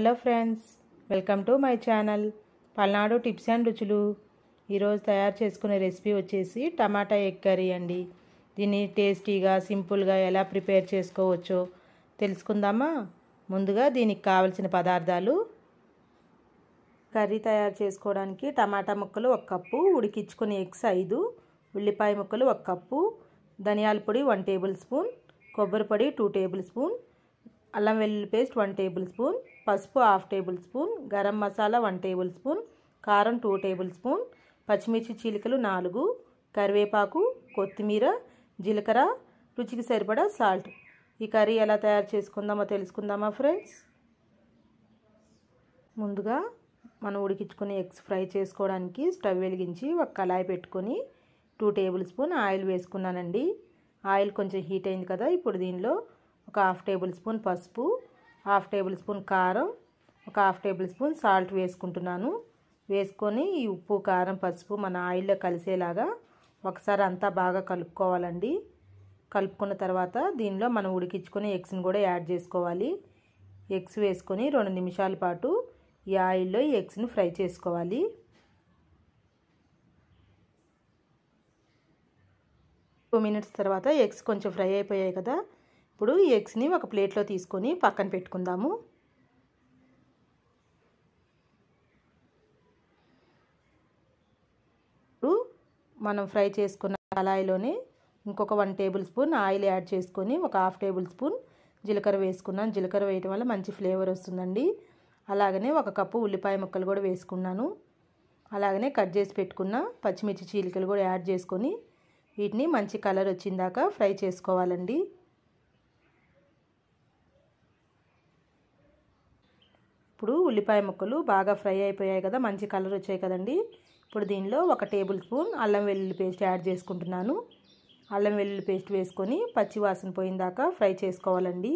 hello friends welcome to my channel Palnadu tips and రుచులు ఈరోజు తయారు చేసుకునే రెసిపీ వచ్చేసి టమాటా ఎగ్ కర్రీ అండి దీన్ని టేస్టీగా సింపుల్గా ఎలా ప్రిపేర్ చేసుకోవచ్చో తెలుసుకుందామా ముందుగా దీనికి కావలసిన పదార్థాలు కర్రీ తయారు చేసుకోవడానికి టమాటా ముక్కలు ఒక కప్పు ఉడికించుకునే ఎగ్స్ ఐదు ఉల్లిపాయ ముక్కలు ఒక కప్పు ధనియాల పొడి వన్ టేబుల్ స్పూన్ కొబ్బరి పొడి టూ టేబుల్ స్పూన్ అల్లం వెల్లుల్లి పేస్ట్ వన్ టేబుల్ స్పూన్ పసుపు half tablespoon garam masala one tablespoon కారం టూ టేబుల్ స్పూన్ పచ్చిమిర్చి చీలికలు నాలుగు కరివేపాకు కొత్తిమీర జీలకర్ర రుచికి సరిపడా సాల్ట్ ఈ కర్రీ ఎలా తయారు చేసుకుందామో తెలుసుకుందామా ఫ్రెండ్స్ ముందుగా మనం ఉడికించుకుని ఎగ్స్ ఫ్రై చేసుకోవడానికి స్టవ్ వెలిగించి ఒక కళాయి పెట్టుకొని టూ టేబుల్ స్పూన్ ఆయిల్ వేసుకున్నానండి ఆయిల్ కొంచెం హీట్ అయింది కదా ఇప్పుడు దీనిలో ఒక హాఫ్ టేబుల్ స్పూన్ పసుపు హాఫ్ టేబుల్ స్పూన్ కారం ఒక హాఫ్ టేబుల్ స్పూన్ సాల్ట్ వేసుకుంటున్నాను వేసుకొని ఈ ఉప్పు కారం పసుపు మన ఆయిల్లో కలిసేలాగా ఒకసారి అంతా బాగా కలుపుకోవాలండి కలుపుకున్న తర్వాత దీనిలో మనం ఉడికించుకొని ఎగ్స్ని కూడా యాడ్ చేసుకోవాలి ఎగ్స్ వేసుకొని రెండు నిమిషాల పాటు ఈ ఆయిల్లో ఈ ఎగ్స్ని ఫ్రై చేసుకోవాలి టూ మినిట్స్ తర్వాత ఎగ్స్ కొంచెం ఫ్రై అయిపోయాయి కదా ఇప్పుడు ఈ ఎగ్స్ని ఒక ప్లేట్లో తీసుకొని పక్కన పెట్టుకుందాము ఇప్పుడు మనం ఫ్రై చేసుకున్న కళాయిలోనే ఇంకొక one tablespoon oil add చేసుకొని ఒక హాఫ్ టేబుల్ స్పూన్ జీలకర్ర వేసుకున్నాను జీలకర్ర వేయటం వల్ల మంచి ఫ్లేవర్ వస్తుందండి అలాగనే ఒక కప్పు ఉల్లిపాయ ముక్కలు కూడా వేసుకున్నాను అలాగనే కట్ చేసి పెట్టుకున్న పచ్చిమిర్చి చీలికలు కూడా యాడ్ చేసుకొని వీటిని మంచి కలర్ వచ్చిందాక ఫ్రై చేసుకోవాలండి ఇప్పుడు ఉల్లిపాయ ముక్కలు బాగా ఫ్రై అయిపోయాయి కదా మంచి కలర్ వచ్చాయి కదండి ఇప్పుడు దీనిలో ఒక టేబుల్ స్పూన్ అల్లం వెల్లుల్లి పేస్ట్ యాడ్ చేసుకుంటున్నాను అల్లం వెల్లుల్లి పేస్ట్ వేసుకొని పచ్చి వాసన పోయిందాక ఫ్రై చేసుకోవాలండి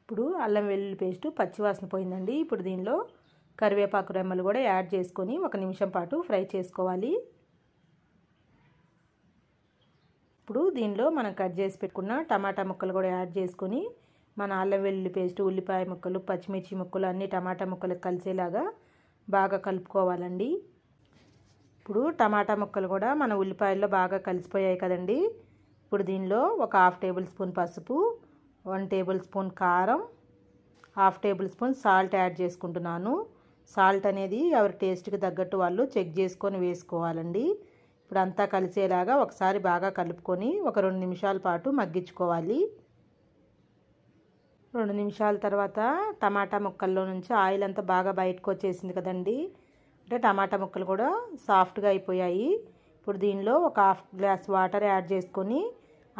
ఇప్పుడు అల్లం వెల్లుల్లి పేస్ట్ పచ్చి వాసన పోయిందండి ఇప్పుడు దీనిలో కరివేపాకు రెమ్మలు కూడా యాడ్ చేసుకొని ఒక నిమిషం పాటు ఫ్రై చేసుకోవాలి ఇప్పుడు దీనిలో మనం కట్ చేసి పెట్టుకున్న టమాటా ముక్కలు కూడా యాడ్ చేసుకొని మన అల్లం వెల్లుల్లి పేస్ట్ ఉల్లిపాయ ముక్కలు పచ్చిమిర్చి ముక్కలు అన్ని టమాటా ముక్కలు కలిసేలాగా బాగా కలుపుకోవాలండి ఇప్పుడు టమాటా ముక్కలు కూడా మన ఉల్లిపాయల్లో బాగా కలిసిపోయాయి కదండి ఇప్పుడు దీనిలో ఒక హాఫ్ టేబుల్ స్పూన్ పసుపు వన్ టేబుల్ స్పూన్ కారం half tablespoon salt add చేసుకుంటున్నాను సాల్ట్ అనేది ఎవరి టేస్ట్కి తగ్గట్టు వాళ్ళు చెక్ చేసుకొని వేసుకోవాలండి ఇప్పుడు అంతా కలిసేలాగా ఒకసారి బాగా కలుపుకొని ఒక రెండు నిమిషాల పాటు మగ్గించుకోవాలి రెండు నిమిషాల తర్వాత టమాటా ముక్కల్లో నుంచి ఆయిల్ అంతా బాగా బయటకు వచ్చేసింది కదండి అంటే టమాటా ముక్కలు కూడా సాఫ్ట్గా అయిపోయాయి ఇప్పుడు దీనిలో ఒక హాఫ్ గ్లాస్ వాటర్ యాడ్ చేసుకొని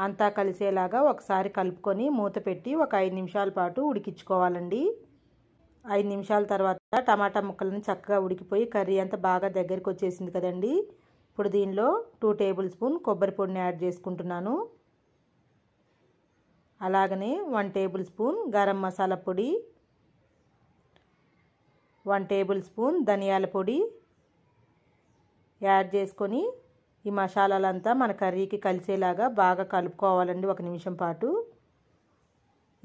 అంతా కలిసేలాగా ఒకసారి కలుపుకొని మూత పెట్టి ఒక ఐదు నిమిషాల పాటు ఉడికించుకోవాలండి ఐదు నిమిషాల తర్వాత టమాటా ముక్కలను చక్కగా ఉడికిపోయి కర్రీ అంతా బాగా దగ్గరికి వచ్చేసింది కదండీ ఇప్పుడు దీనిలో టూ టేబుల్ స్పూన్ కొబ్బరి పొడిని యాడ్ చేసుకుంటున్నాను అలాగనే one tablespoon garam masala పొడి వన్ టేబుల్ స్పూన్ ధనియాల పొడి యాడ్ చేసుకొని ఈ మసాలాలంతా మన కర్రీకి కలిసేలాగా బాగా కలుపుకోవాలండి ఒక నిమిషం పాటు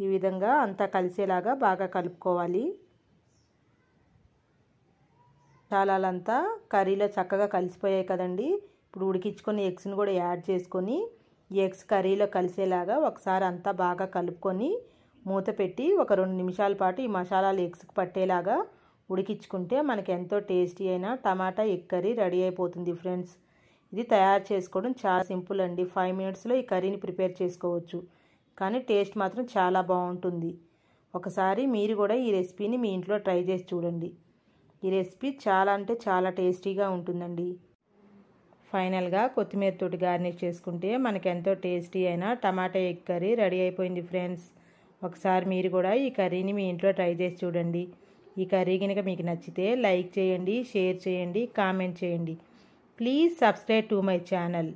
ఈ విధంగా అంతా కలిసేలాగా బాగా కలుపుకోవాలి మసాలాలంతా కర్రీలో చక్కగా కలిసిపోయాయి కదండి ఇప్పుడు ఉడికించుకొని ఎగ్స్ని కూడా యాడ్ చేసుకొని ఎగ్స్ కర్రీలో కలిసేలాగా ఒకసారి అంతా బాగా కలుపుకొని మూత పెట్టి ఒక రెండు నిమిషాల పాటు ఈ మసాలాలు ఎగ్స్కి పట్టేలాగా ఉడికించుకుంటే మనకి ఎంతో టేస్టీ అయిన టమాటా ఎగ్ కర్రీ రెడీ అయిపోతుంది ఫ్రెండ్స్ ఇది తయారు చేసుకోవడం చాలా సింపుల్ అండి ఫైవ్ మినిట్స్లో ఈ కర్రీని ప్రిపేర్ చేసుకోవచ్చు కానీ టేస్ట్ మాత్రం చాలా బాగుంటుంది ఒకసారి మీరు కూడా ఈ రెసిపీని మీ ఇంట్లో ట్రై చేసి చూడండి ఈ రెసిపీ చాలా అంటే చాలా టేస్టీగా ఉంటుందండి ఫైనల్గా కొత్తిమీర తోటి గార్నిష్ చేసుకుంటే మనకి ఎంతో టేస్టీ అయినా టమాటా ఎగ్ కర్రీ రెడీ అయిపోయింది ఫ్రెండ్స్ ఒకసారి మీరు కూడా ఈ కర్రీని మీ ఇంట్లో ట్రై చేసి చూడండి ఈ కర్రీ కనుక మీకు నచ్చితే లైక్ చేయండి షేర్ చేయండి కామెంట్ చేయండి please subscribe to my channel